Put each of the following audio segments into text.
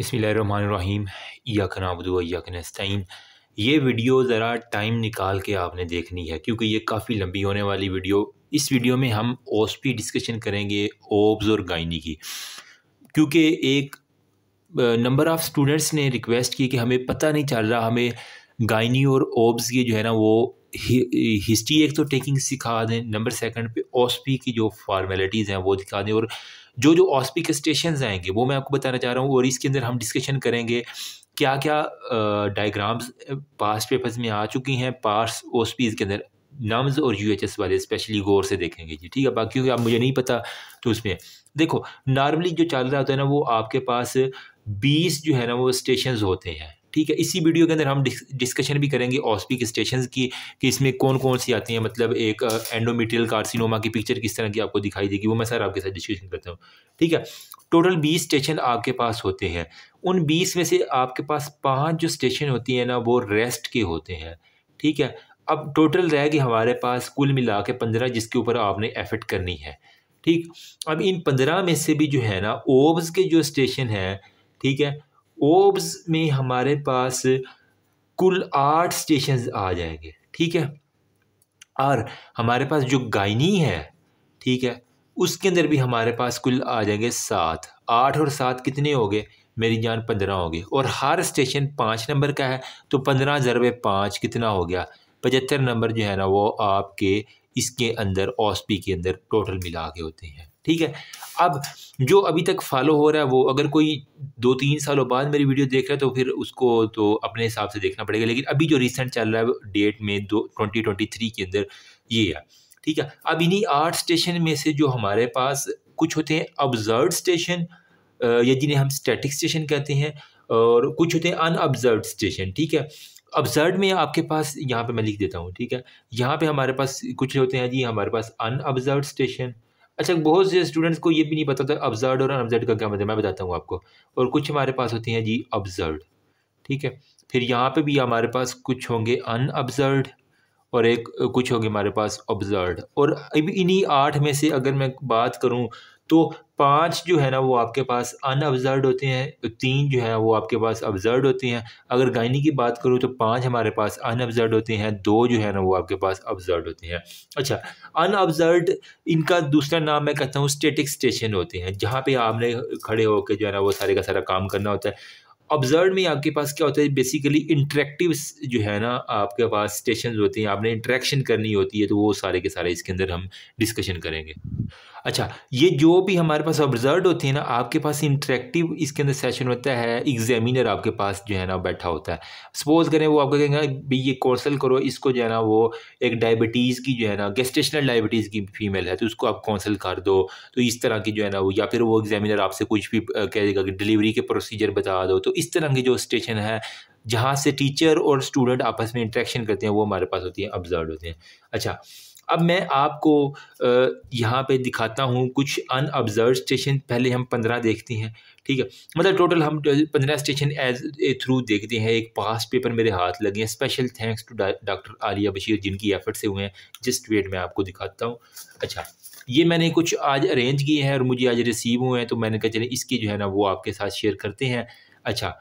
बसमीम यकन नाबदू याक ये वीडियो ज़रा टाइम निकाल के आपने देखनी है क्योंकि ये काफ़ी लंबी होने वाली वीडियो इस वीडियो में हम ओस पी डिस्कशन करेंगे ओब्स और गायनी की क्योंकि एक नंबर ऑफ़ स्टूडेंट्स ने रिक्वेस्ट की कि हमें पता नहीं चल रहा हमें गायनी और ओब्स की जो है ना वो हिस्ट्री एक तो टेकिंग सिखा दें नंबर सेकंड पे ओसपी की जो फार्मेलिटीज़ हैं वो दिखा दें और जो जो ऑस्पिक स्टेशन आएंगे वो मैं आपको बताना चाह रहा हूँ और इसके अंदर हम डिस्कशन करेंगे क्या क्या डायग्राम्स पास पेपर्स में आ चुकी हैं पार्स ओस्पीज के अंदर नम्स और यू वाले स्पेशली गौर से देखेंगे जी ठीक है बाकी क्योंकि आप मुझे नहीं पता तो उसमें देखो नॉर्मली जो चल रहा होता है ना वो आपके पास बीस जो है ना वो स्टेशन होते हैं ठीक है इसी वीडियो के अंदर हम डिस्कशन भी करेंगे ऑस्पिक स्टेशन की कि इसमें कौन कौन सी आती हैं मतलब एक एंडोमेट्रियल कार्सिनोमा की पिक्चर किस तरह की आपको दिखाई देगी वो मैं सर आपके साथ डिस्कशन करता हूँ ठीक है टोटल बीस स्टेशन आपके पास होते हैं उन बीस में से आपके पास पाँच जो स्टेशन होती हैं ना वो रेस्ट के होते हैं ठीक है अब टोटल रहेगी हमारे पास कुल मिला के पंद्रह जिसके ऊपर आपने एफेक्ट करनी है ठीक अब इन पंद्रह में से भी जो है ना ओब्स के जो स्टेशन हैं ठीक है ओब्स में हमारे पास कुल आठ स्टेशन आ जाएंगे ठीक है और हमारे पास जो गायनी है ठीक है उसके अंदर भी हमारे पास कुल आ जाएंगे सात आठ और सात कितने हो गए मेरी जान पंद्रह हो गई और हर स्टेशन पाँच नंबर का है तो पंद्रह ज़रब पाँच कितना हो गया पचहत्तर नंबर जो है ना वो आपके इसके अंदर ओस के अंदर टोटल मिला के होते हैं ठीक है अब जो अभी तक फॉलो हो रहा है वो अगर कोई दो तीन सालों बाद मेरी वीडियो देख रहा है तो फिर उसको तो अपने हिसाब से देखना पड़ेगा लेकिन अभी जो रिसेंट चल रहा है डेट में दो ट्वेंटी ट्वेंटी थ्री के अंदर ये है ठीक है अब इन्हीं आठ स्टेशन में से जो हमारे पास कुछ होते हैं ऑब्जर्व स्टेशन या जिन्हें हम स्टैटिक स्टेशन कहते हैं और कुछ होते हैं अनऑब्जर्व स्टेशन ठीक है ऑब्जर्व में आपके पास यहाँ पर मैं लिख देता हूँ ठीक है यहाँ पर हमारे पास कुछ होते हैं जी हमारे पास अनऑब्जर्व स्टेशन अच्छा बहुत से स्टूडेंट्स को ये भी नहीं पता था अब्जर्ड और अनऑब्जर्व का क्या मतलब मैं बताता हूँ आपको और कुछ हमारे पास होती हैं जी ऑब्जर्ड ठीक है फिर यहाँ पे भी हमारे पास कुछ होंगे अनअब्जर्ड और एक कुछ होंगे हमारे पास ऑब्जर्ड और इन्हीं आठ में से अगर मैं बात करूँ तो पाँच जो है ना वो आपके पास अनऑब्जर्व होते हैं तो तीन जो है वो आपके पास ऑब्जर्व होते हैं अगर गायनी की बात करूँ तो पाँच हमारे पास अनऑब्जर्व होते हैं दो जो है ना वो आपके पास ऑब्जर्व होते हैं अच्छा अनऑब्जर्व इनका दूसरा नाम मैं कहता हूँ स्टेटिक स्टेशन होते हैं जहाँ पर आपने खड़े होकर जो है ना वो सारे का सारा काम करना होता है ऑब्जर्व में आपके पास क्या होता है बेसिकली इंटरेक्टिव जो है ना आपके पास स्टेशन होते हैं आपने इंटरेक्शन करनी होती है तो वो सारे के सारे इसके अंदर हम डिस्कशन करेंगे अच्छा ये जो भी हमारे पास ऑब्जर्व होती है ना आपके पास इंटरेक्टिव इसके अंदर सेशन होता है एग्जामिनर आपके पास जो है ना बैठा होता है सपोज करें वो आपको कहेंगे भाई ये कौंसल करो इसको जो है ना वो एक डायबिटीज़ की जो है ना गेस्टेशनल डायबिटीज़ की फीमेल है तो उसको आप कौंसल कर दो तो इस तरह की जो है ना वो या फिर वो एग्जामिनर आपसे कुछ भी कह देगा कि डिलीवरी के प्रोसीजर बता दो तो इस तरह के जो स्टेशन है जहाँ से टीचर और स्टूडेंट आपस में इंटरेक्शन करते हैं वो हमारे पास होती है ऑब्जर्व होते हैं अच्छा अब मैं आपको यहाँ पे दिखाता हूँ कुछ अनऑब्जर्व स्टेशन पहले हम पंद्रह देखते हैं ठीक है मतलब टोटल हम पंद्रह स्टेशन एज ए थ्रू देखते हैं एक पास पेपर मेरे हाथ लगे हैं special thanks to doctor Aliya Bashir जिनकी एफर्ट से हुए हैं जिस वेट में आपको दिखाता हूँ अच्छा ये मैंने कुछ आज अरेंज किए हैं और मुझे आज रिसीव हुए हैं तो मैंने कहा चले इसकी जो है ना वो आपके साथ शेयर करते हैं अच्छा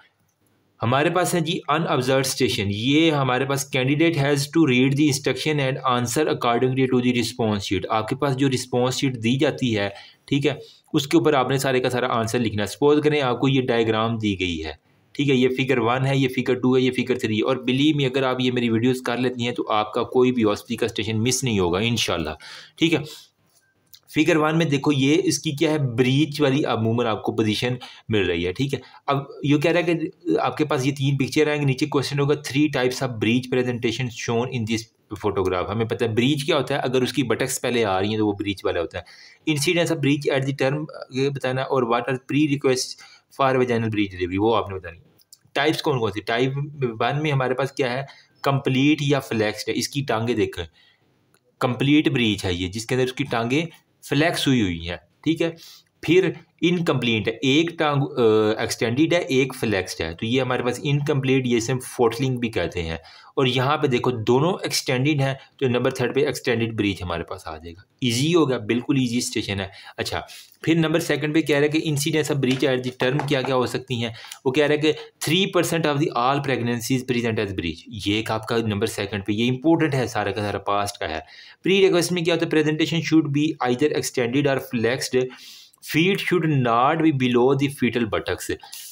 हमारे पास है जी अनऑब्जर्व स्टेशन ये हमारे पास candidate has to read the instruction and answer accordingly to the response sheet आपके पास जो रिस्पॉन्स शीट दी जाती है ठीक है उसके ऊपर आपने सारे का सारा आंसर लिखना सपोज करें आपको ये डायग्राम दी गई है ठीक है ये फिगर वन है ये फिगर टू है ये फिगर थ्री है और बिलीव में अगर आप ये मेरी वीडियोस कर लेती हैं तो आपका कोई भी हॉस्पिटल का स्टेशन मिस नहीं होगा इन ठीक है फिगर वन में देखो ये इसकी क्या है ब्रीच वाली अमूमन आपको पोजीशन मिल रही है ठीक है अब ये कह रहा है कि आपके पास ये तीन पिक्चर आएंगे नीचे क्वेश्चन होगा three types of breech presentation shown in this photograph हमें पता है ब्रीच क्या होता है अगर उसकी बटक्स पहले आ रही हैं तो वो ब्रीच वाला होता है incidence of breech at the term ये बताना और what are pre request for vaginal breech delivery वो आपने बतानी टाइप्स कौन कौन सी टाइप वन में हमारे पास क्या है कंप्लीट या फ्लैक्सड है इसकी टांगे देखें कंप्लीट ब्रीच है ये जिसके अंदर उसकी टांगे फ्लैक्स हुई हुई है ठीक है फिर इनकम्प्लीट है एक टांग एक्सटेंडेड है एक फ्लैक्सड है तो ये हमारे पास इनकम्प्लीट ये सिम फोटलिंग भी कहते हैं और यहाँ पे देखो दोनों एक्सटेंडेड हैं तो नंबर थर्ड पे एक्सटेंडेड ब्रिज हमारे पास आ जाएगा इजी हो गया बिल्कुल इजी स्टेशन है अच्छा फिर नंबर सेकंड पे कह रहा है कि incidence of breech at the term क्या क्या हो सकती हैं वो कह रहा है कि three percent of the all pregnancies present as breech ये एक आपका नंबर सेकंड पे ये इंपॉर्टेंट है सारा का सारा पास्ट का है प्री रिक्वेस्ट में क्या होता है presentation should be either extended और flexed feet should not be below the fetal buttocks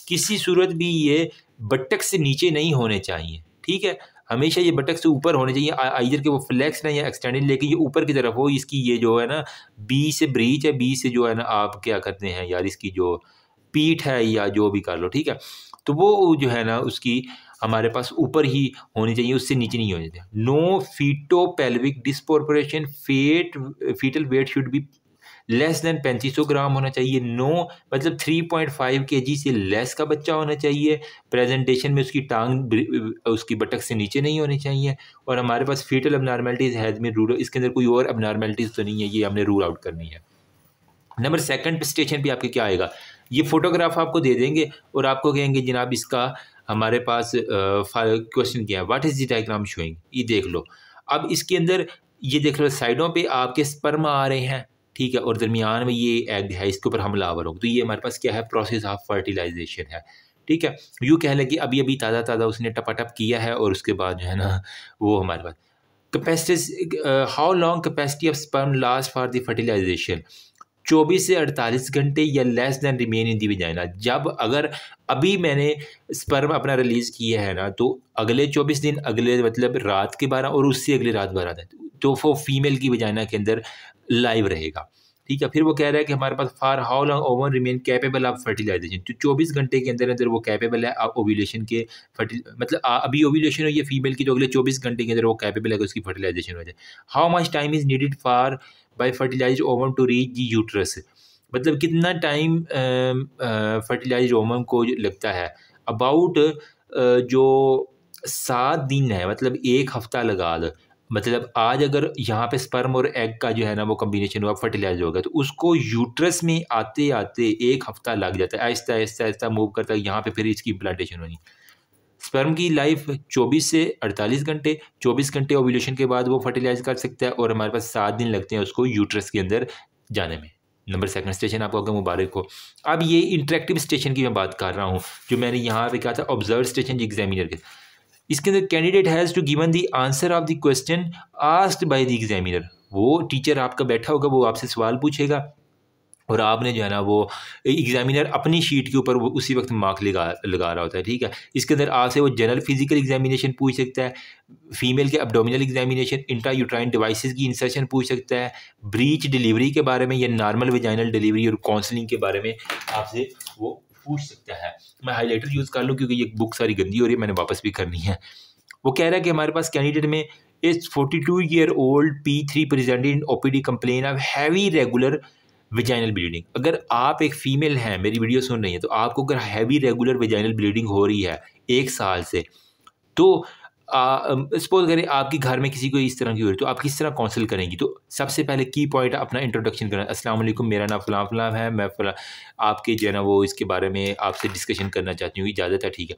किसी सूरत भी ये बटक से नीचे नहीं होने चाहिए ठीक है हमेशा ये बटक से ऊपर होने चाहिए आइजर के वो फ्लैक्स ना या एक्सटेंडेड लेकिन ये ऊपर की तरफ हो इसकी ये जो है ना बी से ब्रीच है बी से जो है ना आप क्या करते हैं यार इसकी जो पीठ है या जो भी कर लो ठीक है तो वो जो है ना उसकी हमारे पास ऊपर ही होनी चाहिए उससे नीचे नहीं होनी चाहिए नो फीटो पेल्विक डिस्पोर्पोरेशन फेट fetal weight should be less than सौ ग्राम होना चाहिए नो मतलब 3.5 जी से लेस का बच्चा होना चाहिए प्रेजेंटेशन में उसकी टांग उसकी बटक से नीचे नहीं होनी चाहिए और हमारे पास फीटल अबनॉर्मेलिटीज़ हैज में रूल इसके अंदर कोई और अबनॉर्मेलिटीज़ तो नहीं है ये हमने रूल आउट करनी है नंबर सेकंड स्टेशन पर आपके क्या आएगा ये फोटोग्राफ आपको दे देंगे और आपको कहेंगे जनाब इसका हमारे पास क्वेश्चन क्या है what is the diagram showing ये देख लो अब इसके अंदर ये देख लो साइडों पे आपके स्पर्मा आ रहे हैं ठीक है और दरमियान में ये एग है इसके ऊपर हमलावर आवर होगा तो ये हमारे पास क्या है प्रोसेस ऑफ फर्टिलाइजेशन है ठीक है यूँ कह लें कि अभी अभी ताज़ा ताज़ा उसने टपा टप किया है और उसके बाद जो है ना वो हमारे पास capacity how long capacity of sperm last for the fertilisation चौबीस से अड़तालीस घंटे या less than remain in the vagina जब अगर अभी मैंने स्पर्म अपना रिलीज़ किया है ना तो अगले चौबीस दिन अगले मतलब रात के बारह और उससे अगले रात बारह दिन तो वो फीमेल की विजाइना के अंदर लाइव रहेगा ठीक है फिर वो कह रहा है कि हमारे पास for how long ovum remain capable of fertilisation तो चौबीस घंटे के अंदर अंदर वो कैपेबल है ओव्यूलेशन के फर्टिल मतलब अभी ओव्यूलेशन हो है फीमेल की जो तो अगले चौबीस घंटे के अंदर वो कैपेबल है कि उसकी फर्टिलाइजेशन हो जाए how much time is needed for by fertilise ovum to reach the uterus मतलब कितना टाइम फर्टिलाइज ओवन को लगता है अबाउट जो सात दिन है मतलब एक हफ्ता लगा दो मतलब आज अगर यहाँ पे स्पर्म और एग का जो है ना वो कम्बिनेशन हुआ फर्टिलाइज हो गया तो उसको यूट्रस में आते आते एक हफ्ता लग जाता है आहिस्ता आहिस्ता आहिस्ता मूव करता है यहाँ पे फिर इसकी इम्प्लांटेशन होनी स्पर्म की लाइफ 24 से 48 घंटे 24 घंटे ओव्यूलेशन के बाद वो फर्टिलाइज कर सकता है और हमारे पास सात दिन लगते हैं उसको यूट्रस के अंदर जाने में नंबर सेकंड स्टेशन आपको अगर मुबारक हो अब ये इंटरेक्टिव स्टेशन की मैं बात कर रहा हूँ जो मैंने यहाँ पे कहा था ऑब्जर्व स्टेशन एग्जामिनर के इसके अंदर candidate has to given the answer of the question asked by the examiner वो टीचर आपका बैठा होगा वो आपसे सवाल पूछेगा और आपने जो है ना वो एग्जामिनर अपनी शीट के ऊपर वो उसी वक्त मार्क लगा लगा रहा होता है ठीक है इसके अंदर आपसे वो जनरल फिजिकल एग्जामिनेशन पूछ सकता है फीमेल के abdominal examination intra uterine devices की इंसर्शन पूछ सकता है ब्रीच डिलीवरी के बारे में या नॉर्मल वेजाइनल डिलीवरी और काउंसलिंग के बारे में आपसे वो पूछ सकता है मैं हाईलाइटर यूज़ कर लूँ क्योंकि ये बुक सारी गंदी हो रही है मैंने वापस भी करनी है वो कह रहा है कि हमारे पास कैंडिडेट में is 42 year old P three presented the complaint of heavy regular vaginal bleeding अगर आप एक फ़ीमेल हैं मेरी वीडियो सुन रही है तो आपको अगर हैवी रेगुलर वेजाइनल ब्लीडिंग हो रही है एक साल से तो सपोज करें आपके घर में किसी को इस तरह की हो रही तो आप किस तरह काउंसिल करेंगी तो सबसे पहले की पॉइंट अपना इंट्रोडक्शन करना अस्सलाम वालेकुम मेरा नाम फ़लाम फ़लाम है मैं फला आपके जो है ना वो इसके बारे में आपसे डिस्कशन करना चाहती हूँ इजाज़त है ठीक है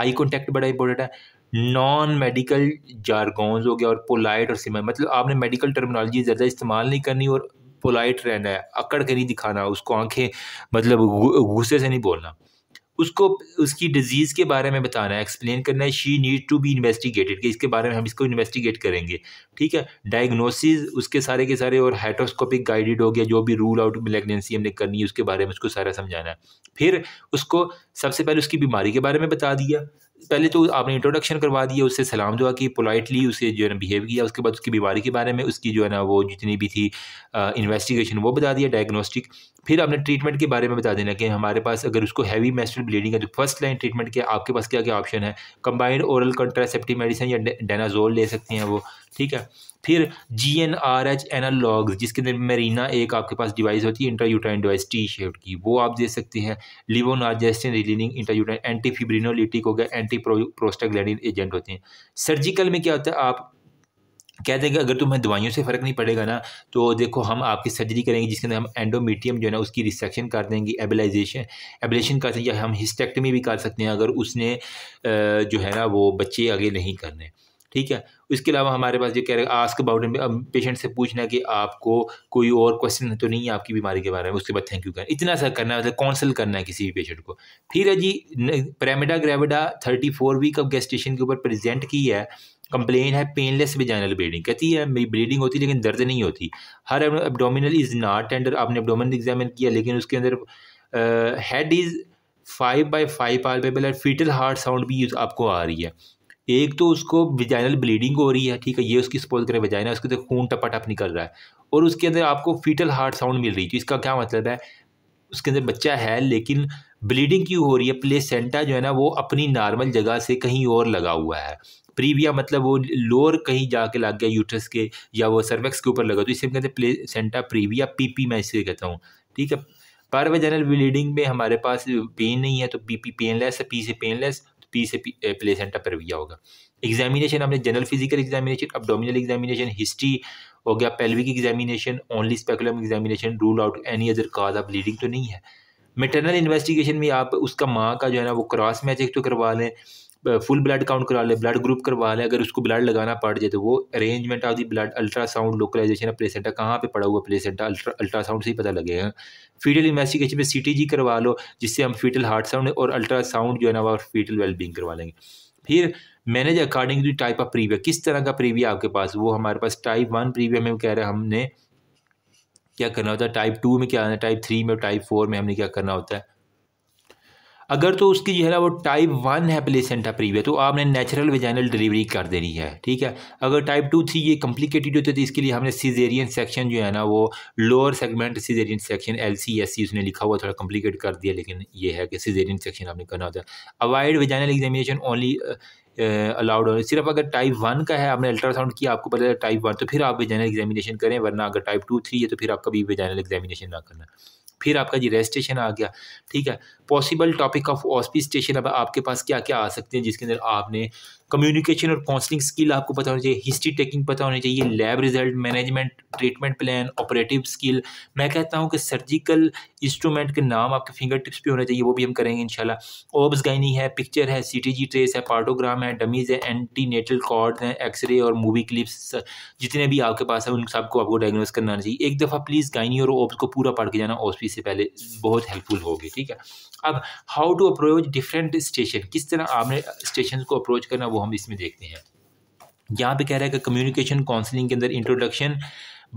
आई कॉन्टैक्ट बड़ा इंपॉर्टेंट है नॉन मेडिकल जारगोन्स हो गया और पोलाइट और सिमर मतलब आपने मेडिकल टर्मिनोलॉजी ज़्यादा इस्तेमाल नहीं करनी और पोलाइट रहना है अकड़ के नहीं दिखाना उसको आंखें मतलब गुस्से से नहीं बोलना उसको उसकी डिज़ीज़ के बारे में बताना है एक्सप्लेन करना है she need to be investigated कि इसके बारे में हम इसको इन्वेस्टिगेट करेंगे ठीक है डायग्नोसिस उसके सारे के सारे और हाइट्रोस्कोपिक गाइडेड हो गया जो भी रूल आउट प्रेगनेंसी हमने करनी है उसके बारे में उसको सारा समझाना है फिर उसको सबसे पहले उसकी बीमारी के बारे में बता दिया पहले तो आपने इंट्रोडक्शन करवा दिया उससे सलाम दुआ की पोलाइटली उसे जो है ना बिहेव किया उसके बाद उसकी बीमारी के बारे में उसकी जो है ना वो जितनी भी थी इन्वेस्टिगेशन वो बता दिया डायग्नोस्टिक फिर आपने ट्रीटमेंट के बारे में बता देना कि हमारे पास अगर उसको हैवी मेस्ट्रल ब्लीडिंग है तो फर्स्ट लाइन ट्रीटमेंट के आपके पास क्या क्या ऑप्शन है कंबाइंड औरल कंट्रासेप्टिव मेडिसिन या डेनाजोल ले सकते हैं वो ठीक है फिर G N R H analogue जिसके अंदर मेरीना एक आपके पास डिवाइस होती है इंट्रा डिवाइस टी शेप की वो आप दे सकते हैं levonorgestrel releasing intra uterine anti fibrinolytic हो गया एंटी प्रोस्टाग्लैंडिन एजेंट होते हैं सर्जिकल में क्या होता है आप कह देंगे अगर तुम्हें दवाइयों से फ़र्क नहीं पड़ेगा ना तो देखो हम आपकी सर्जरी करेंगे जिसके अंदर हम एंडोमीटियम जो है ना उसकी रिसेक्शन कर देंगे एबलाइजेशन एबलेशन कर देंगे या हम हिस्टेक्टमी भी कर सकते हैं अगर उसने जो है ना वो बच्चे आगे नहीं करने ठीक है इसके अलावा हमारे पास ये कह रहे हैं आस्क अबाउट पेशेंट से पूछना कि आपको कोई और क्वेश्चन तो नहीं है आपकी बीमारी के बारे में उसके बाद थैंक यू करना इतना सा करना है मतलब काउंसिल करना है किसी भी पेशेंट को फिर है जी primi gravida thirty four week अब गेस्टेशन के ऊपर प्रेजेंट की है कंप्लेन है पेनलेस विजाइनल ब्लीडिंग कहती है मेरी ब्लीडिंग होती है लेकिन दर्द नहीं होती her abdominal is not tender आपने एबडोमिनल एग्जामिन किया लेकिन उसके अंदर head is five by five palpable पेबल फीटल हार्ट साउंड भी आपको आ रही है एक तो उसको विजाइनल ब्लीडिंग हो रही है ठीक है ये उसकी सपोज करें विजाइना उसके अंदर खून टपा टप निकल रहा है और उसके अंदर आपको फीटल हार्ट साउंड मिल रही है तो इसका क्या मतलब है उसके अंदर बच्चा है लेकिन ब्लीडिंग क्यों हो रही है प्लेसेंटा जो है ना वो अपनी नॉर्मल जगह से कहीं और लगा हुआ है प्रीविया मतलब वो लोअर कहीं जाके लग गया यूट्रस के या वो सर्वेक्स के ऊपर लगा तो इसे हम कहते हैं प्लेसेंटा प्रीविया पीपी मैं इसे कहता हूँ ठीक है पर वजनल ब्लीडिंग में हमारे पास पेन नहीं है तो पीपी पेनलेस है पी से पेनलेस पी से प्लेसेंटा eh, पर परविया होगा एग्जामिनेशन हमने general physical examination abdominal examination history हो गया pelvic examination only speculum examination rule out any other cause of bleeding तो नहीं है मेटरनल इन्वेस्टिगेशन में आप उसका माँ का जो है ना वो क्रॉस मैच एक तो करवा लें फुल ब्लड काउंट करवा लें ब्लड ग्रुप करवा लें अगर उसको ब्लड लगाना पड़ जाए तो वो arrangement of the blood ultrasound localisation of placenta कहाँ पे पड़ा हुआ प्लेसेंटा अल्ट्रा अल्ट्रासाउंड से ही पता लगेगा फीटल इन्वेस्टिगेशन में सी करवा लो जिससे हम फीटल हार्ट साउंड और अल्ट्रासाउंड जो है ना वो फीटल वेलबींग करवा लेंगे फिर manage according to type of praevia किस तरह का प्रीविया आपके पास वो हमारे पास टाइप वन प्रीविया में कह रहे हैं हमने क्या करना होता है टाइप टू में क्या है टाइप थ्री में टाइप फोर में हमने क्या करना होता है अगर तो उसकी जो है ना वो टाइप वन है प्लेसेंटा प्रीविया तो आपने नेचुरल वेजाइनल डिलीवरी कर देनी है ठीक है अगर टाइप टू थी ये कम्प्लिकेटेड होती है तो इसके लिए हमने सीजेरियन सेक्शन जो है ना वो lower segment caesarean section L C S C उसने लिखा हुआ थोड़ा कम्प्लिकेट कर दिया लेकिन ये है कि सीजेरियन सेक्शन आपने करना होता है avoid vaginal examination only allowed होने सिर्फ अगर टाइप वन का है आपने अल्ट्रासाउंड किया आपको पता है टाइप वन तो फिर आप वेजाइनल एग्जामिनेशन करें वरना अगर टाइप टू थ्री है तो फिर आप कभी वेजाइनल एग्जामिनेशन ना करना फिर आपका जी रेस्टेशन आ गया ठीक है possible topic of OSPE station अब आपके पास क्या क्या आ सकते हैं जिसके अंदर आपने कम्युनिकेशन और काउंसलिंग स्किल आपको पता होना चाहिए हिस्ट्री टेकिंग पता होना चाहिए lab result management treatment plan operative skill मैं कहता हूँ कि सर्जिकल इंस्ट्रूमेंट के नाम आपके फिंगर टिप्स भी होना चाहिए वो भी हम करेंगे इनशाला ओब्स गाइनी है पिक्चर है सी टी जी ट्रेस है पार्टोग्राम है डमीज़ है एंटी नेटल कॉर्ड हैं एक्सरे और मूवी क्लिप्स जितने भी आपके पास है उन सबको आपको डायग्नोज करना चाहिए एक दफ़ा प्लीज़ गाइनी और ओब्स को पूरा पढ़ के जाना ओसपी से पहले बहुत हेल्पफुल होगी ठीक है अब how to approach different station किस तरह आपने स्टेशन को अप्रोच करना वो हम इसमें देखते हैं यहाँ पे कह रहा है कि कम्युनिकेशन काउंसलिंग के अंदर introduction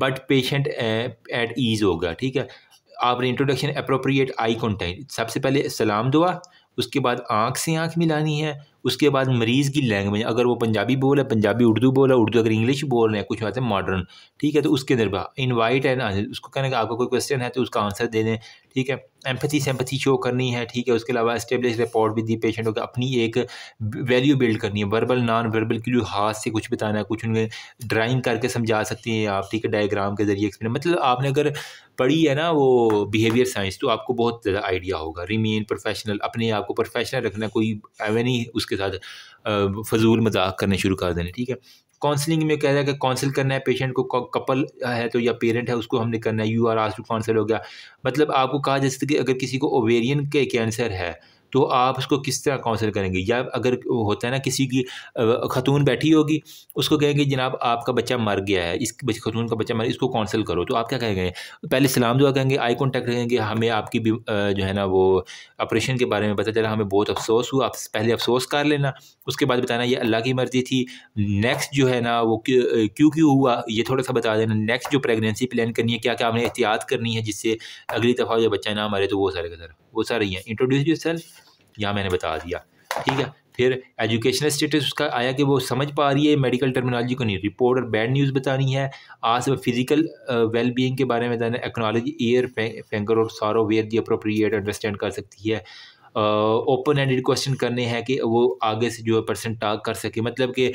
but patient at ease होगा ठीक है आपने इंट्रोडक्शन अप्रोप्रिएट आई कॉन्टैक्ट सबसे पहले सलाम दुआ उसके बाद आँख से आँख मिलानी है उसके बाद मरीज़ की लैंग्वेज अगर वो पंजाबी बोल है पंजाबी उर्दू बोल है उर्दू अगर इंग्लिश बोल रहे हैं कुछ बात है मॉडर्न ठीक है तो उसके अंदर इनवाइट एंड आंसर उसको कहना का आपका कोई क्वेश्चन है तो उसका आंसर दे दें ठीक है एम्पथी सेम्पथी शो करनी है ठीक है उसके अलावा इस्टेब्लिश रिपोर्ट भी दी पेशेंट को अपनी एक वैल्यू बिल्ड करनी है वर्बल नॉन वर्बल के लिए हाथ से कुछ बताना है कुछ उनके ड्राइंग करके समझा सकती हैं आप ठीक है डायग्राम के जरिए एक्सप्लेन मतलब आपने अगर पढ़ी है ना वो बिहेवियर साइंस तो आपको बहुत ज़्यादा आइडिया होगा रिमेन प्रोफेशनल अपने आप को प्रोफेशनल रखना कोई नहीं उसके साथ फजूल मजाक करने शुरू कर देने ठीक है काउंसलिंग में कह रहा है कि काउंसिल करना है पेशेंट को कपल है तो या पेरेंट है उसको हमने करना है यू आर आज टू काउंसिल हो गया मतलब आपको कहा जैसे है कि अगर किसी को ओवेरियन के कैंसर है तो आप उसको किस तरह काउंसिल करेंगे या अगर होता है ना किसी की खतून बैठी होगी उसको कहेंगे जनाब आपका बच्चा मर गया है इस खतून का बच्चा मर इसको काउंसिल करो तो आप क्या कहेंगे पहले सलाम दुआ कहेंगे आई कॉन्टैक्ट कहेंगे हमें आपकी भी जो है ना वो ऑपरेशन के बारे में पता चला हमें बहुत अफसोस हुआ आप पहले अफसोस कर लेना उसके बाद बताना ये अल्लाह की मर्ज़ी थी नेक्स्ट जो है ना वो क्यों क्यों हुआ ये थोड़ा सा बता देना नेक्स्ट जो प्रेगनेंसी प्लान करनी है क्या क्या आपने एहतियात करनी है जिससे अगली दफ़ा जब बच्चा ना मरे तो वो सारे का सारा पूछा रही हैं इंट्रोड्यूस यू सेल्फ यहाँ मैंने बता दिया ठीक है फिर एजुकेशनल स्टेटस उसका आया कि वो समझ पा रही है मेडिकल टर्मिनोलॉजी को नहीं रिपोर्ट और बैड न्यूज़ बतानी है आज फिजिकल वेल बींग के बारे में बताना एक्नोलॉजी ईयर फेंगर और सारो वेयर दी अप्रोप्रिएट अंडरस्टैंड कर सकती है ओपन एंडेड क्वेश्चन करने हैं कि वो आगे से जो है पर्सन टाक कर सके मतलब कि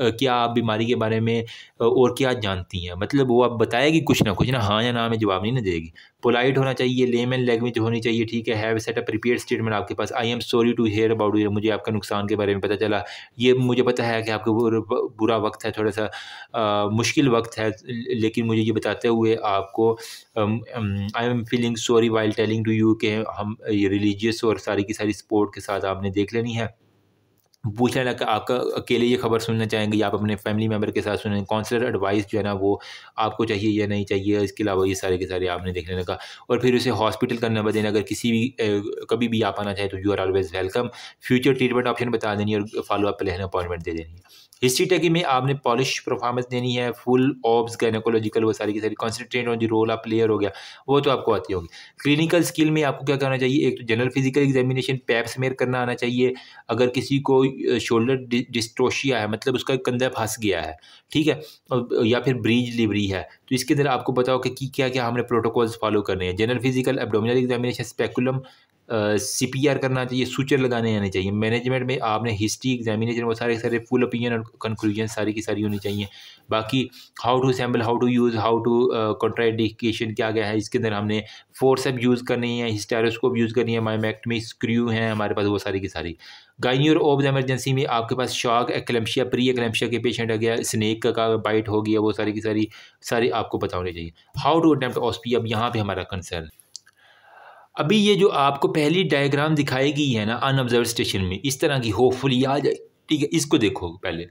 क्या आप बीमारी के बारे में और क्या जानती हैं मतलब वो आप बताएगी कुछ ना कुछ ना हाँ या ना में जवाब नहीं ना देगी पोलाइट होना चाहिए एंड लैंग्वेज होनी चाहिए ठीक है have set a prepare statement आपके पास I am sorry to hear about you मुझे आपका नुकसान के बारे में पता चला ये मुझे पता है कि आपको बुरा वक्त है थोड़ा सा आ, मुश्किल वक्त है लेकिन मुझे ये बताते हुए आपको I am feeling sorry while telling to you कि हम ये रिलीजियस और सारी की सारी सपोर्ट के साथ आपने देख लेनी है पूछने लगा आप अकेले ये खबर सुनना चाहेंगे या आप अपने फैमिली मेम्बर के साथ सुनेंगे काउंसलर एडवाइस जो है ना वो आपको चाहिए या नहीं चाहिए इसके अलावा ये सारे के सारे आपने देखने लगा और फिर उसे हॉस्पिटल का नंबर देना अगर किसी भी ए, कभी भी आप आना चाहें तो you are always welcome future treatment option बता देनी और फॉलो अप लेना अपॉइंटमेंट दे देनी है हिस्ट्रीटेकी में आपने पॉलिश परफॉर्मेंस देनी है फुल ऑब्स गाइनोकोलॉजिकल वो सारी की सारी कॉन्सेंट्रेट ऑन जो रोल आप प्लेयर हो गया वो तो आपको आती होगी क्लिनिकल स्किल में आपको क्या करना चाहिए एक तो जनरल फिजिकल एग्जामिनेशन पैप्समेयर करना आना चाहिए अगर किसी को शोल्डर डिस्ट्रोशिया है मतलब उसका कंधा फंस गया है ठीक है या फिर ब्रीज लिवरी है तो इसके अंदर आपको बताओ कि क्या क्या हमने प्रोटोकॉल्स फॉलो करने हैं general physical abdominal examination speculum सी करना चाहिए सूचर लगाने आने चाहिए मैनेजमेंट में आपने हिस्ट्री एग्जामिनेशन वो सारे सारे फुल ओपिनियन और कंक्लूजन सारी की सारी होनी चाहिए बाकी how to sample how to use how to contraindication क्या गया है इसके अंदर हमने फोर्स अब यूज़ करनी है हिस्टारोस्कोप यूज़ करनी है माइमैक्टमी स्क्रू हैं हमारे पास वो सारी की सारी गाइनी और ओब्स एमरजेंसी में आपके पास शॉक एक्लेम्शिया प्री एक्लेम्शिया के पेशेंट आ गया स्नेक का, बाइट हो गया वो सारी की सारी सारी आपको पता होनी चाहिए हाउ टू अटैम्प्ट ऑस्पी अब यहाँ पर हमारा कंसर्न अभी ये जो आपको पहली डायग्राम दिखाई गई है ना अनऑब्जर्व स्टेशन में इस तरह की होपफुली आ जाए ठीक है इसको देखो पहले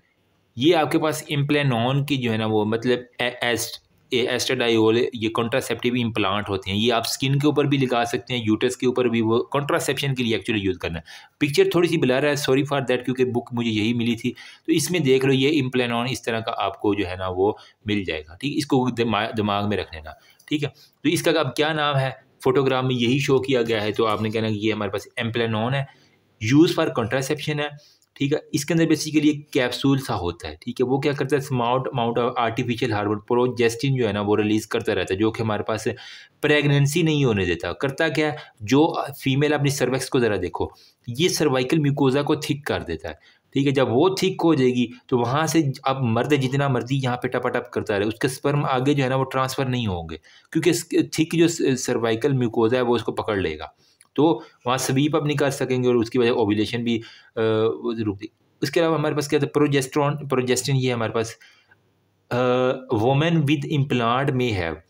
ये आपके पास इम्प्लानॉन की जो है ना वो मतलब एस्ट एस्टाडाइल ये कॉन्ट्रासेप्टिव इम्प्लांट होते हैं ये आप स्किन के ऊपर भी लगा सकते हैं यूटस के ऊपर भी वो कॉन्ट्रासेप्शन के लिए एक्चुअली यूज़ करना है पिक्चर थोड़ी सी बुला रहा है सॉरी फॉर देट क्योंकि बुक मुझे यही मिली थी तो इसमें देख लो ये इम्प्लानॉन इस तरह का आपको जो है ना वो मिल जाएगा ठीक इसको दिमाग में रख लेना ठीक है तो इसका अब क्या नाम है फोटोग्राफ में यही शो किया गया है तो आपने कहना कि ये हमारे पास एम्पलेनॉन है यूज़ फॉर कंट्रासेप्शन है ठीक है इसके अंदर बेसिकली एक कैप्सूल सा होता है ठीक है वो क्या करता है smart amount of artificial hormone progestin जो है ना वो रिलीज़ करता रहता है जो कि हमारे पास प्रेगनेंसी नहीं होने देता करता क्या है जो फीमेल अपनी सर्वेक्स को ज़रा देखो ये सर्वाइकल म्यूकोजा को थिक कर देता है ठीक है जब वो ठीक हो जाएगी तो वहाँ से अब मर्द जितना मर्जी यहाँ पे टपाटप करता रहे उसके स्पर्म आगे जो है ना वो ट्रांसफ़र नहीं होंगे क्योंकि थिक जो सर्वाइकल म्यूकोजा है वो उसको पकड़ लेगा तो वहाँ स्वीप अब नहीं कर सकेंगे और उसकी वजह ओविलेशन भी रुक उसके अलावा हमारे पास क्या था प्रोजेस्ट्रॉन प्रोजेस्टिन ये हमारे पास women with implant may have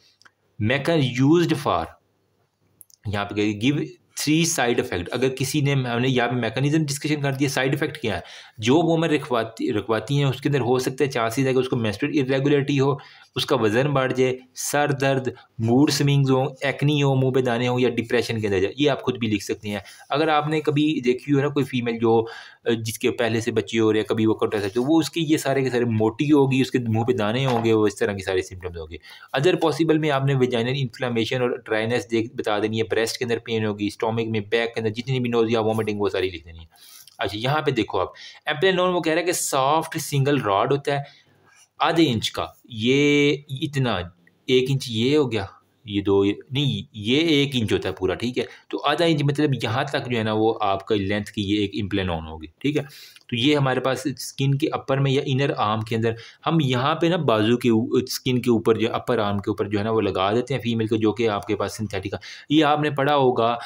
मैकन यूज फॉर यहाँ पे गिव थ्री साइड इफेक्ट अगर किसी ने हमने यहाँ पे मैकेनिज्म डिस्कशन कर दिया साइड इफेक्ट क्या है जो वोमेन रखवाती रखवाती हैं उसके अंदर हो सकते हैं चांसेस है कि उसको मेस्ट्रल इरेगुलरिटी हो उसका वजन बढ़ जाए सर दर्द मूड स्विंग्स हो एक्नी हो मुंह पे दाने हो या डिप्रेशन के अंदर जाए ये आप खुद भी लिख सकते हैं अगर आपने कभी देखी हो ना कोई फीमेल जो जिसके पहले से बच्ची हो रही है कभी वो कट सकते सकती है तो वो उसकी ये सारे के सारे मोटी होगी उसके मुंह पे दाने होंगे वो इस तरह के सारे सिम्टम्स होंगे अदर पॉसिबल में आपने वेजाइनल इन्फ्लामेशन और ड्राइनेस देख बता देनी है ब्रेस्ट के अंदर पेन होगी स्टोमिक में बैक के अंदर जितनी भी नोजिया वॉमिटिंग वो सारी लिख देनी है अच्छा यहाँ पे देखो आप एप्ले नोन वो कह रहे हैं कि सॉफ्ट सिंगल रॉड होता है आधे इंच का ये इतना एक इंच ये हो गया ये दो ये, नहीं ये एक इंच होता है पूरा ठीक है तो आधा इंच मतलब यहाँ तक जो है ना वो आपका लेंथ की ये एक इम्प्लेन ऑन होगी ठीक है तो ये हमारे पास स्किन के अपर में या इनर आर्म के अंदर हम यहाँ पे ना बाजू के स्किन के ऊपर जो अपर आर्म के ऊपर जो है ना वो लगा देते हैं फीमेल को जो कि आपके पास सिंथेटिक ये आपने पढ़ा होगा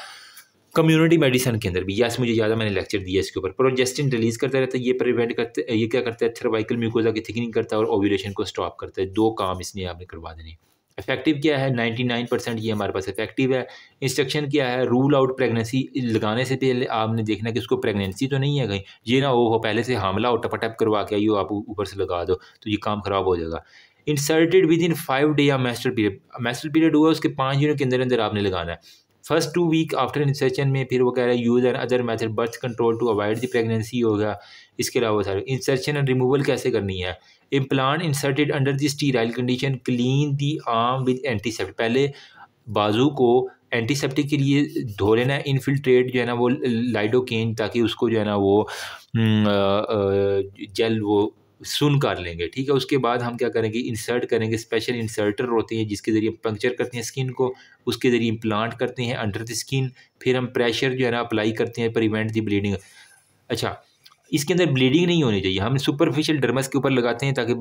कम्युनिटी मेडिसिन के अंदर भी यस मुझे ज़्यादा मैंने लेक्चर दिया इसके ऊपर प्रोजेस्टिन रिलीज करता रहता है ये प्रिवेंट करते ये क्या करता है थर्वाइकल म्यूकोजा की थिकनिंग करता है और ओव्यूलेशन को स्टॉप करता है दो काम इसने आपने करवा देने इफेक्टिव क्या है 99 परसेंट ये हमारे पास इफेक्टिव है इंस्ट्रक्शन क्या है रूल आउट प्रेगनेंसी लगाने से पहले आपने देखना कि उसको प्रेगनेंसी तो नहीं है कहीं ये ना हो पहले से हमला हो टपाटप करवा के आइए आप ऊपर से लगा दो तो ये काम ख़राब हो जाएगा inserted within five day या मैस्टर पीरियड मैस्टर पीरियड हुआ उसके पाँच दिनों के अंदर अंदर आपने लगाना है first two week after insertion में फिर वो कह रहा है use and other method birth control to avoid the pregnancy हो गया इसके अलावा सर इंसर्शन एंड रिमूवल कैसे करनी है implant inserted under the sterile condition clean the arm with antiseptic पहले बाजू को एंटीसेप्टिक के लिए धो लेना है इनफिल्ट्रेट जो है ना वो लाइडोकेन ताकि उसको जो है ना वो जल हम्म, जेल वो सुन कर लेंगे ठीक है उसके बाद हम क्या करेंगे इंसर्ट करेंगे स्पेशल इंसर्टर होते हैं जिसके ज़रिए हम पंक्चर करते हैं स्किन को उसके ज़रिए इम्प्लांट करते हैं अंडर द स्किन फिर हम प्रेशर जो है ना अप्लाई करते हैं प्रिवेंट दी ब्लीडिंग अच्छा इसके अंदर ब्लीडिंग नहीं होनी चाहिए हम सुपरफिशियल डर्मस के ऊपर लगाते हैं ताकि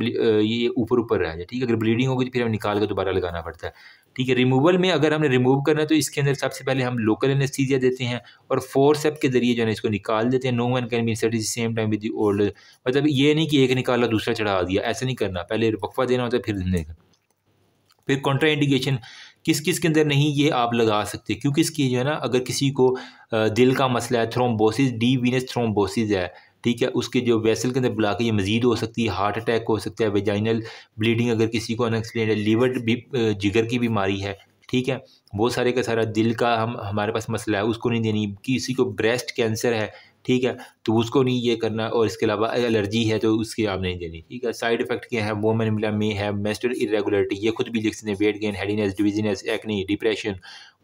ये ऊपर ऊपर रह जाए ठीक है अगर ब्लीडिंग होगी तो फिर हमें निकाल कर दोबारा लगाना पड़ता है ठीक है रिमूवल में अगर हमने रिमूव करना है तो इसके अंदर सबसे पहले हम लोकल एनेस्थीजिया देते हैं और फोर सेप के जरिए जो है इसको निकाल देते हैं no one can be insert same time with old मतलब ये नहीं कि एक निकाला दूसरा चढ़ा दिया ऐसा नहीं करना पहले वक्फा देना होता है फिर देखा फिर कॉन्ट्रा इंडिकेशन किस किस के अंदर नहीं ये आप लगा सकते क्योंकि इसकी जो है ना अगर किसी को दिल का मसला है थ्रोम्बोसिस डी वीनस थ्रोम्बोसिस है ठीक है उसके जो वेसल के अंदर ब्लॉक ये मजीद हो सकती है हार्ट अटैक हो सकता है वेजाइनल ब्लीडिंग अगर किसी को अनएक्सप्लेन लीवर भी जिगर की बीमारी है ठीक है वो सारे का सारा दिल का हम हमारे पास मसला है उसको नहीं देनी किसी को ब्रेस्ट कैंसर है ठीक है तो उसको नहीं ये करना और इसके अलावा एलर्जी है तो उसकी आप नहीं देनी ठीक है साइड इफेक्ट क्या है वोमेन मिला में है मेस्टर इरेगुलरिटी ये खुद भी लिख सकते weight gain headiness dizziness acne depression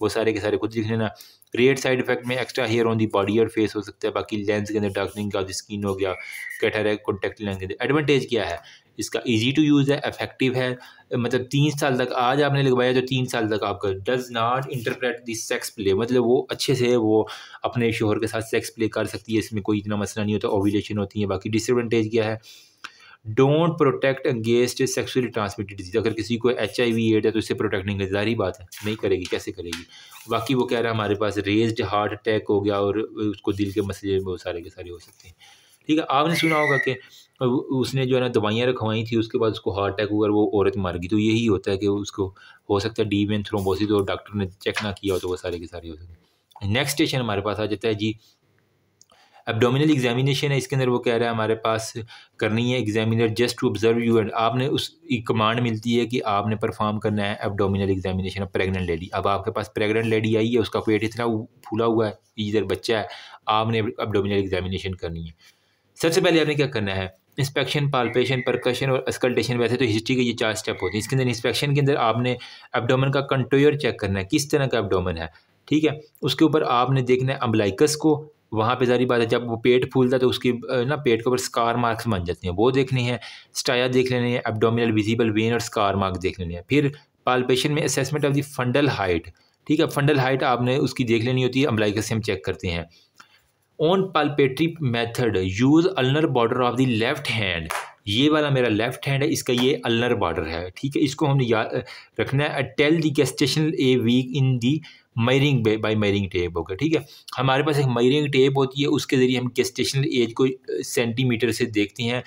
वो सारे के सारे खुद लिख लेना रेड साइड इफेक्ट में extra hair on the body और फेस हो सकता है बाकी लेंस के अंदर डार्कनिंग का स्किन हो गया कैटर कॉन्टेक्ट कॉन्टैक्ट लेंस के अंदर एडवांटेज क्या है इसका इजी टू यूज़ है इफेक्टिव है मतलब तीन साल तक आज आपने लगवाया तो तीन साल तक आपका does not interpret this sex play मतलब वो अच्छे से वो अपने शोहर के साथ सेक्स प्ले कर सकती है इसमें कोई इतना मसला नहीं होता ओविलेशन होती है बाकी डिसएडवांटेज क्या है don't protect against sexually transmitted disease अगर किसी को एच आई वी एड है तो इससे प्रोटेक्ट नहीं जारी बात है नहीं करेगी कैसे करेगी बाकी वो कह रहा है हमारे पास रेज्ड हार्ट अटैक हो गया और उसको दिल के मसले बहुत सारे के सारे हो सकते हैं ठीक है आपने सुना होगा कि उसने जो है ना दवाइयाँ रखवाई थी उसके बाद उसको हार्ट अटैक हुआ और वो औरत मर गई तो यही होता है कि उसको हो सकता है डी वेन थ्रोम्बोसिस और डॉक्टर ने चेक ना किया हो तो वो सारे के सारे हो सकते नेक्स्ट स्टेशन हमारे पास आ जाता है जी एबडोमिनल एग्जामिनेशन है इसके अंदर वो कह रहा है हमारे पास करनी है examiner just to observe you and आपने उस कमांड मिलती है कि आपने परफॉर्म करना है abdominal examination of pregnant lady अब आपके पास प्रेगनेंट लेडी आई है उसका पेट इतना फूला हुआ है इधर बच्चा है आपने एबडोमिनल एग्जामिनेशन करनी है सबसे पहले आपने क्या करना है इंस्पेक्शन पालपेशन परकशन और एस्कल्टेशन वैसे तो हिस्ट्री के ये चार स्टेप होते हैं इसके अंदर इंस्पेक्शन के अंदर आपने एबडोमन का कंटोयर चेक करना है किस तरह का एबडोमन है ठीक है उसके ऊपर आपने देखना है अम्बलाइकस को वहाँ पे जारी बात है जब वो पेट फूलता है तो उसकी ना पेट के ऊपर स्कार मार्क्स बन जाती हैं वो देखनी है स्टाया देख लेनी है एबडोमिनल विजिबल वेन और स्कार मार्क देख लेने हैं फिर पालपेशन में assessment of the fundal height ठीक है फंडल हाइट आपने उसकी देख लेनी होती है अम्बलाइकस से हम चेक करते हैं on palpatory method use ulnar border of the left hand ये वाला मेरा लेफ्ट हैंड है इसका ये अलनर बॉर्डर है ठीक है इसको हमने याद रखना है tell the gestation a week in the measuring by measuring tape होगा ठीक है हमारे पास एक मयरिंग टेप होती है उसके ज़रिए हम गेस्टेशनल एज को सेंटीमीटर से देखते हैं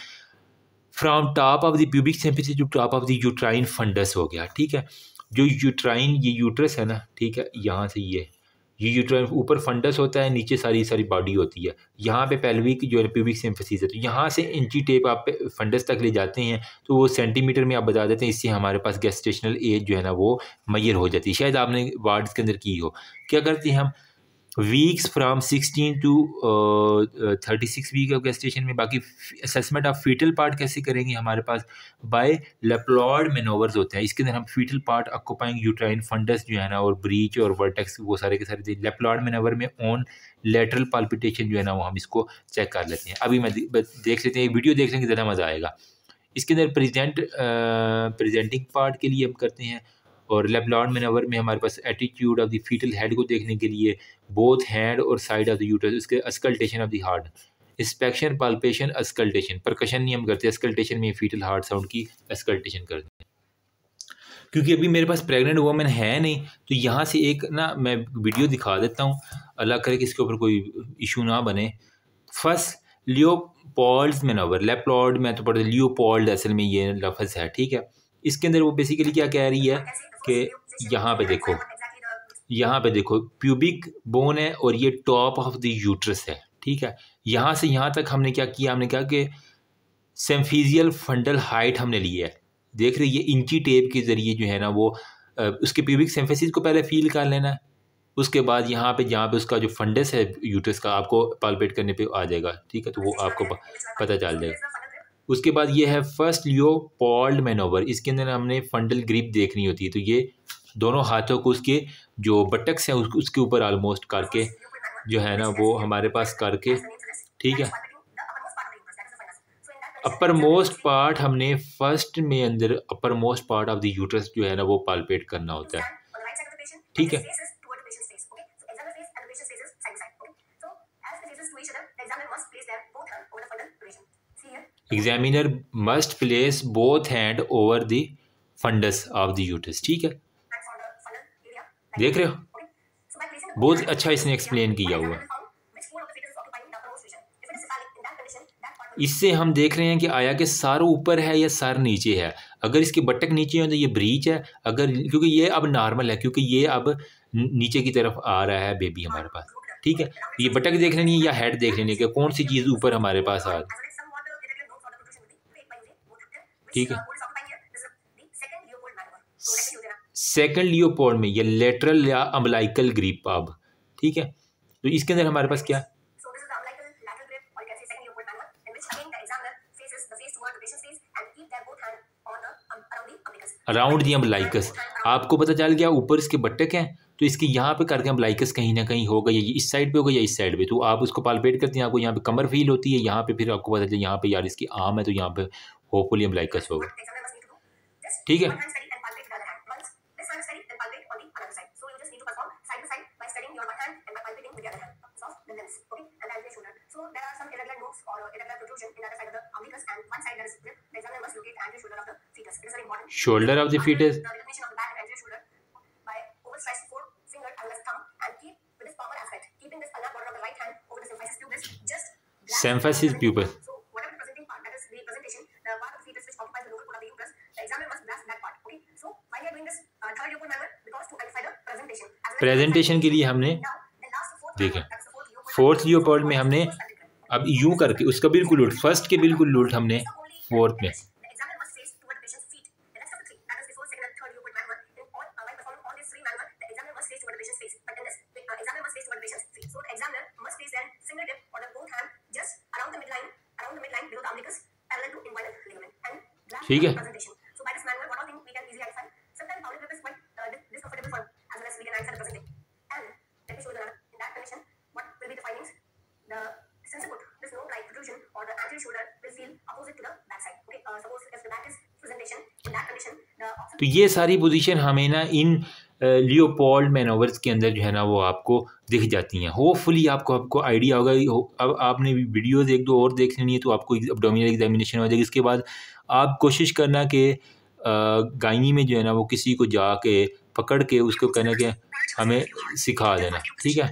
from top of the pubic से to top of the uterine fundus हो गया ठीक है जो यूट्राइन ये यूट्रस है ना ठीक है यहाँ से ये ये ऊपर फंडस होता है नीचे सारी सारी बॉडी होती है यहाँ पे पेल्विक जो है प्यूबिक सिम्फेसिस है तो यहाँ से इंची टेप आप फंडस तक ले जाते हैं तो वो सेंटीमीटर में आप बता देते हैं इससे हमारे पास गैस्टेशनल एज जो है ना वो मैयर हो जाती है शायद आपने वार्ड्स के अंदर की हो क्या करते हैं हम weeks from sixteen to thirty six week of gestation में बाकी असेसमेंट ऑफ फीटल पार्ट कैसे करेंगे हमारे पास बाय लेप्लॉड मेनोवर्स होते हैं इसके अंदर हम fetal part occupying uterine fundus जो है ना और ब्रीच और वर्टेक्स वो सारे के सारे लेप्लॉड मेनोवर में ऑन लेटरल पाल्पिटेशन जो है ना वो हम इसको चेक कर लेते हैं अभी मैं देख लेते हैं वीडियो देख लेंगे ज़्यादा मज़ा आएगा इसके अंदर प्रजेंट प्रजेंटिंग पार्ट के लिए हम करते हैं और लेबलॉन मेनावर में हमारे पास attitude of the fetal head को देखने के लिए बोथ हैंड और साइड ऑफ़ द uterus इसके auscultation of the heart inspection palpation auscultation percussion नहीं हम करते अस्कल्टेशन में फीटल हार्ट साउंड की अस्कल्टेशन करते हैं क्योंकि अभी मेरे पास प्रेग्नेंट वुमेन है नहीं तो यहाँ से एक ना मैं वीडियो दिखा देता हूँ अल्लाह करे कि इसके ऊपर कोई इशू ना बने फर्स्ट लियो में नवर लेपलॉड मैं तो पढ़ता पॉल्ड असल में ये लफज है ठीक है इसके अंदर वो बेसिकली क्या कह रही है कि यहाँ पे देखो यहाँ पे देखो प्यूबिक बोन है और ये टॉप ऑफ द यूट्रस है ठीक है यहाँ से यहाँ तक हमने क्या किया हमने कहा कि सेम्फीजियल फंडल हाइट हमने ली है देख रहे ये इंची टेप के ज़रिए जो है ना वो उसके प्यूबिक सेम्फेसिस को पहले फील कर लेना उसके बाद यहाँ पे जहाँ पे उसका जो फंडस है यूट्रस का आपको पालपेट करने पे आ जाएगा ठीक है तो वो आपको पता चल जाएगा उसके बाद ये है फर्स्ट लियो पॉल्ड मैनोवर इसके अंदर हमने फंडल ग्रिप देखनी होती है तो ये दोनों हाथों को उसके जो बटक्स है उसके ऊपर आलमोस्ट करके जो है ना वो हमारे पास करके ठीक है अपर मोस्ट पार्ट हमने फर्स्ट में अंदर uppermost part of the uterus जो है ना वो पालपेट करना होता है ठीक है examiner must place both hand over the fundus of the uterus ठीक है देख रहे हो बहुत अच्छा इसने एक्सप्लेन किया हुआ इससे हम देख रहे हैं कि आया के सार ऊपर है या सर नीचे है अगर इसके बटक नीचे हो तो ये ब्रीच है अगर क्योंकि ये अब नॉर्मल है क्योंकि ये अब नीचे की तरफ आ रहा है बेबी हमारे पास ठीक है ये बटक देख लेनी है या हेड देख लेनी है कि कौन सी चीज़ ऊपर हमारे पास आ रही ठीक है सेकंड लियोपोर्ड में ये लेटरल या अम्बलाइकल ग्रीप पाब ठीक है तो इसके अंदर हमारे पास क्या अराउंड दी अम्बलाइकस आपको पता चल गया ऊपर इसके बट्टक हैं तो इसके यहाँ पे करके अम्बलाइकस कहीं ना कहीं होगा या इस साइड पे होगा या इस साइड पे तो आप उसको पालपेट करते हैं आपको यहाँ पे कमर फील होती है यहाँ पे फिर आपको पता चले यहाँ पे यार इसकी आम है तो यहाँ पे होपफुली अम्बलाइकस होगा ठीक है position in other side of the umbilicus and one side that is The examiner the anterior shoulder of the fetus. It is very important. Shoulder of the fetus. The recognition of the back and anterior shoulder by overstretched forefinger and left thumb and keep with this palmar aspect, keeping this ulnar border of the right hand over the symphysis pubis. Just symphysis pubis. So whatever the presenting part, that is the presentation, the part of the fetus which occupies the lower part of the uterus, the examiner must blast that part. Okay. So why we are doing this uh, third upper maneuver because to identify the presentation. Presentation के लिए हमने देखा fourth Leopold में हमने अब यूं करके उसका बिल्कुल उल्ट फर्स्ट के बिल्कुल उल्ट हमने फोर्थ में ठीक है तो ये सारी पोजीशन हमें ना इन लियोपोल्ड मैनोवर्स के अंदर जो है ना वो आपको दिख जाती हैं होपफुली आपको आपको आइडिया होगा अब आपने वीडियोस एक दो और देख लेनी है तो आपको डोमिनल एग्जामिनेशन हो जाएगी इसके बाद आप कोशिश करना कि गायनी में जो है ना वो किसी को जाके पकड़ के उसको कहना कि हमें सिखा देना ठीक है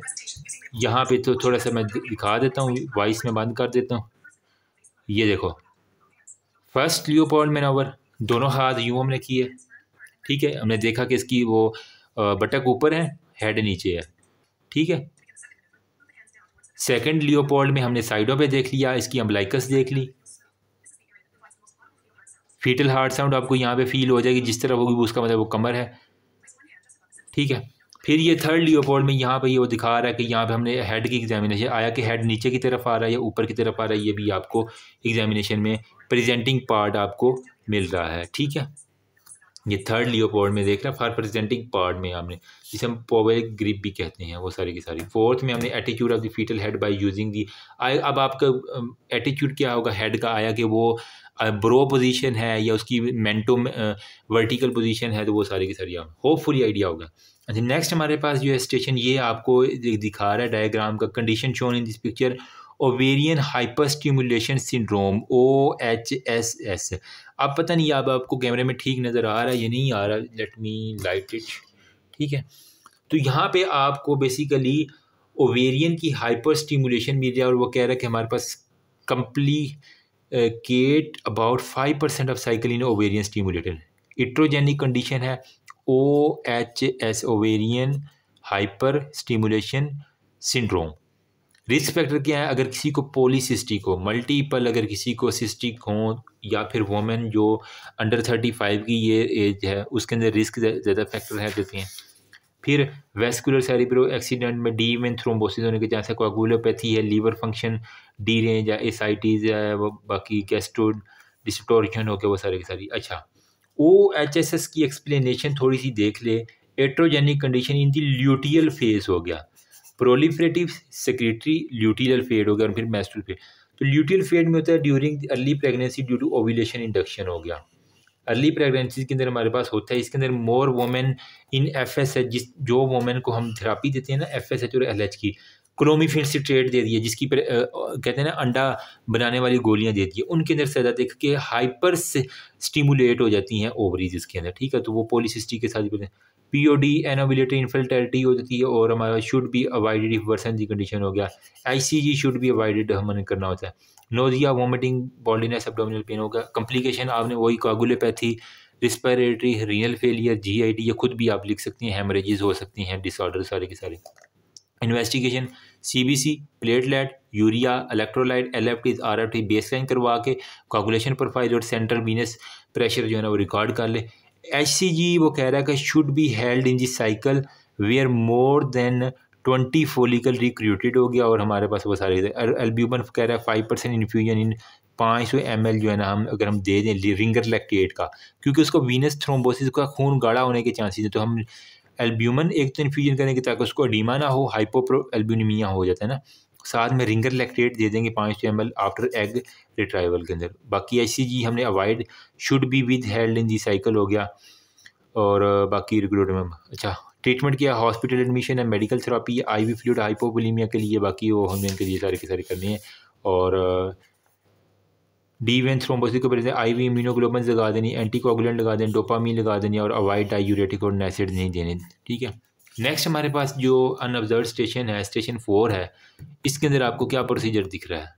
यहाँ पे तो थोड़ा सा मैं दिखा देता हूँ वॉइस में बंद कर देता हूँ ये देखो फर्स्ट लियोपोल मैनोवर दोनों हाथ यूँ हमने किए ठीक है हमने देखा कि इसकी वो बटक ऊपर है हेड नीचे है ठीक है सेकंड लियोपोल्ड में हमने साइडों पे देख लिया इसकी अम्बलाइकस देख ली फीटल हार्ट साउंड आपको यहाँ पे फील हो जाएगी जिस तरह होगी उसका मतलब वो कमर है ठीक है फिर ये थर्ड लियोपोल्ड में यहाँ पे ये यह वो दिखा रहा है कि यहाँ पे हमने हेड की एग्जामिनेशन आया कि हेड नीचे की तरफ आ रहा है या ऊपर की तरफ आ रहा है ये भी आपको एग्जामिनेशन में प्रजेंटिंग पार्ट आपको मिल रहा है ठीक है ये थर्ड लियोपोर्ड में देख रहे हैं फॉर प्रेजेंटिंग पार्ट में हमने जिसे हम पोवेल ग्रिप भी कहते हैं वो सारी की सारी फोर्थ में हमने attitude of the fetal head by using the अब आपका एटीट्यूड क्या होगा हेड का आया कि वो ब्रो पोजीशन है या उसकी मेंटो वर्टिकल पोजीशन है तो वो सारी की सारी आप होपफुली आइडिया होगा अच्छा नेक्स्ट हमारे पास जो है स्टेशन ये आपको दिखा रहा है डायग्राम का condition shown in this picture ovarian hyperstimulation syndrome O H S S अब पता नहीं अब आपको कैमरे में ठीक नज़र आ रहा है या नहीं आ रहा लेट मी लाइट इट ठीक है तो यहाँ पे आपको बेसिकली ओवेरियन की हाइपर स्टिमुलेशन मिल जाए और वो कह रहा है कि हमारे पास complicate about five percent of cycle in ovarian stimulator iatrogenic condition है O H S ovarian hyperstimulation syndrome risk factor क्या है अगर किसी को पोलीसिस्टिक हो मल्टीपल अगर किसी को सिस्टिक हो या फिर वोमेन जो अंडर थर्टी फाइव की ये एज है उसके अंदर रिस्क ज़्यादा फैक्टर है देते हैं फिर वेस्कुलर सेरिब्रो एक्सीडेंट में डी में थ्रोम्बोसिस होने के चांस है कोगुलोपैथी है लीवर फंक्शन डी रेंज आई टीज है वो बाकी गैस्ट्रो डिस्टोर्शन हो गया वो सारे की सारी अच्छा ओ एच एस एस की एक्सप्लेनेशन थोड़ी सी देख ले iatrogenic condition in the luteal phase हो गया प्रोलीफ्रेटिव सेक्रेटरी ल्यूटीरियल फेड हो गया और फिर मैस्ट्रल फेड तो ल्यूटीरियल फेड में होता है during early pregnancy due to ovulation induction हो गया अर्ली प्रेगनेंसी के अंदर हमारे पास होता है इसके अंदर more women in F S H जिस जो वोमेन को हम थेरापी देते हैं ना एफ एस एच और एल एच की क्रोमीफिन ट्रेड दे दिए जिसकी पर, आ, कहते हैं ना अंडा बनाने वाली गोलियां दे दी है उनके अंदर सजा देख के हाइपर स्टिमुलेट हो जाती हैं ओवरीज इसके अंदर ठीक है तो वो पोलिसिस्टी के साथ पी ओ डी एनोबिलिटी इन्फिल्टरिटी हो जाती है और हमारा शुड बी अवॉइडेड इफ वर्सन की कंडीशन हो गया आई सी जी शुड भी अवॉइडेड हमें करना होता है नोजिया वॉमिटिंग बॉडीनेस एबडोमिनल पेन होगा कम्प्लिकेशन आपने वही coagulopathy respiratory renal failure G I D ये खुद भी आप लिख सकती हैं हेमरेजेस हो सकती हैं डिसऑर्डर सारे के सारे investigation C B C platelet urea electrolyte L F Ts R F T baseline करवा के कागुलेशन प्रोफाइल और सेंट्रल मीनस प्रेशर जो है ना वो रिकॉर्ड कर ले एच सी जी वो कह रहा है कि should be held in this cycle where more than twenty follicle recruited हो गया और हमारे पास वो सारे एल्ब्यूमन कह रहा है फाइव परसेंट इन्फ्यूजन इन पाँच सौ एम जो है ना हम अगर हम दे दें रिंगर लैक्टेट का क्योंकि उसको वीनस थ्रोम्बोसिस का खून गाढ़ा होने के चांसेस हैं तो हम एल्ब्यूमन एक तो इन्फ्यूजन करेंगे ताकि उसको अडीमा ना हो हाइपोप्रो एल्ब्यूनिमिया हो जाता है ना साथ में रिंगर लैक्टेट दे देंगे पाँच सौ एम आफ्टर एग रिट्राइवल के अंदर बाकी जी हमने avoid should be withheld in the cycle हो गया और बाकी रिक्रूटमेंट अच्छा ट्रीटमेंट किया हॉस्पिटल एडमिशन है medical therapy I V fluid hypovolaemia के लिए बाकी वो हमने इनके लिए सारे के सारे करने हैं और डी वेन थ्रोम्बोसिस को पहले आई वी इम्यूनोग्लोबन लगा देनी एंटीकोगुलेंट लगा देनी डोपामी लगा देनी और अवॉइड डायूरेटिक और नेसिड नहीं देने ठीक है नेक्स्ट हमारे पास जो अनऑब्जर्व स्टेशन है स्टेशन फोर है इसके अंदर आपको क्या प्रोसीजर दिख रहा है